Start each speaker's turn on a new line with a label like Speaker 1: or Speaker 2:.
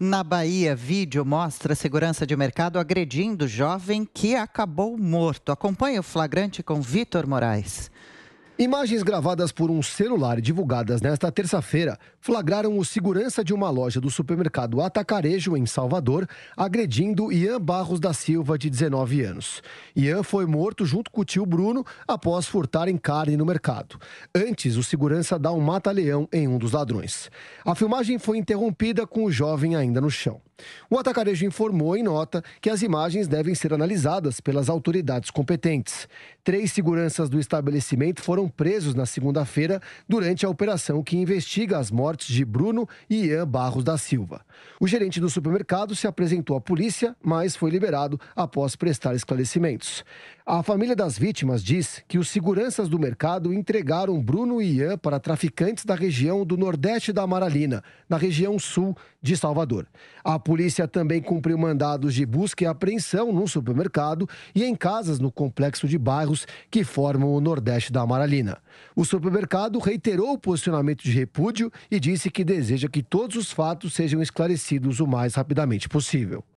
Speaker 1: Na Bahia, vídeo mostra segurança de mercado agredindo jovem que acabou morto. Acompanhe o flagrante com Vitor Moraes. Imagens gravadas por um celular e divulgadas nesta terça-feira flagraram o segurança de uma loja do supermercado Atacarejo, em Salvador, agredindo Ian Barros da Silva, de 19 anos. Ian foi morto junto com o tio Bruno após furtarem carne no mercado. Antes, o segurança dá um mata-leão em um dos ladrões. A filmagem foi interrompida com o jovem ainda no chão. O atacarejo informou em nota que as imagens devem ser analisadas pelas autoridades competentes. Três seguranças do estabelecimento foram presos na segunda-feira durante a operação que investiga as mortes de Bruno e Ian Barros da Silva. O gerente do supermercado se apresentou à polícia, mas foi liberado após prestar esclarecimentos. A família das vítimas diz que os seguranças do mercado entregaram Bruno e Ian para traficantes da região do Nordeste da Amaralina, na região sul de Salvador. A polícia também cumpriu mandados de busca e apreensão no supermercado e em casas no complexo de bairros que formam o Nordeste da Amaralina. O supermercado reiterou o posicionamento de repúdio e disse que deseja que todos os fatos sejam esclarecidos o mais rapidamente possível.